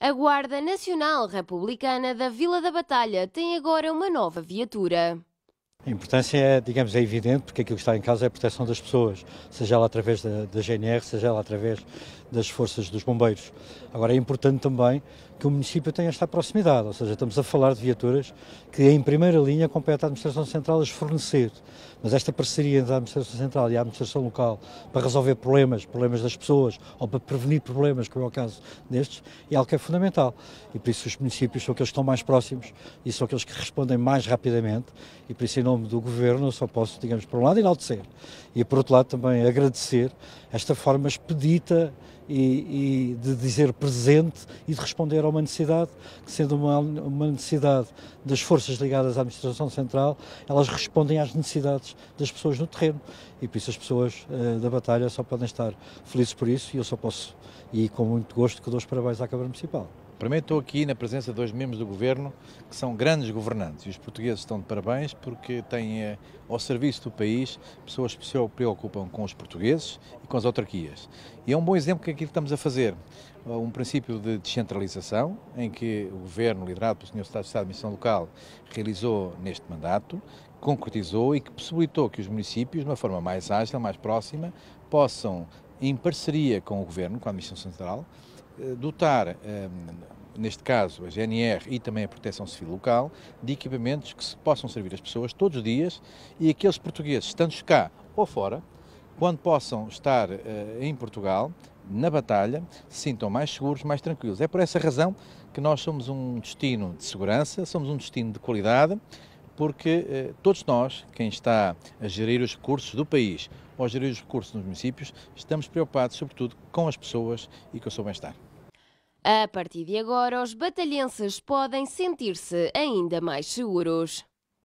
A Guarda Nacional Republicana da Vila da Batalha tem agora uma nova viatura. A importância é, digamos, é evidente, porque aquilo que está em casa é a proteção das pessoas, seja ela através da, da, GNR, seja ela através das forças dos bombeiros. Agora, é importante também que o município tenha esta proximidade, ou seja, estamos a falar de viaturas que, em primeira linha, compete à Administração Central as fornecer. Mas esta parceria entre a Administração Central e a Administração Local para resolver problemas, problemas das pessoas, ou para prevenir problemas, como é o caso destes, é algo que é fundamental. E por isso os municípios são aqueles que estão mais próximos e são aqueles que respondem mais rapidamente, e por isso nome do Governo, eu só posso, digamos, por um lado, enaltecer e, por outro lado, também agradecer esta forma expedita e, e, de dizer presente e de responder a uma necessidade, que sendo uma, uma necessidade das forças ligadas à administração central, elas respondem às necessidades das pessoas no terreno e por isso as pessoas uh, da batalha só podem estar felizes por isso e eu só posso, e com muito gosto, que dou os parabéns à Câmara Municipal. Primeiro estou aqui na presença de dois membros do governo que são grandes governantes e os portugueses estão de parabéns porque têm eh, ao serviço do país pessoas que se preocupam com os portugueses e com as autarquias. E é um bom exemplo que aqui estamos a fazer. Eh, um princípio de descentralização, em que o governo, liderado pelo Sr. Estado de Estado Local, realizou neste mandato, concretizou e que possibilitou que os municípios, de uma forma mais ágil, mais próxima, possam, em parceria com o governo, com a Administração Central, eh, dotar um, neste caso a GNR e também a Proteção Civil Local, de equipamentos que possam servir as pessoas todos os dias e aqueles portugueses, estando cá ou fora, quando possam estar uh, em Portugal, na batalha, se sintam mais seguros, mais tranquilos. É por essa razão que nós somos um destino de segurança, somos um destino de qualidade, porque eh, todos nós, quem está a gerir os recursos do país ou a gerir os recursos nos municípios, estamos preocupados, sobretudo, com as pessoas e com o seu bem-estar. A partir de agora, os batalhenses podem sentir-se ainda mais seguros.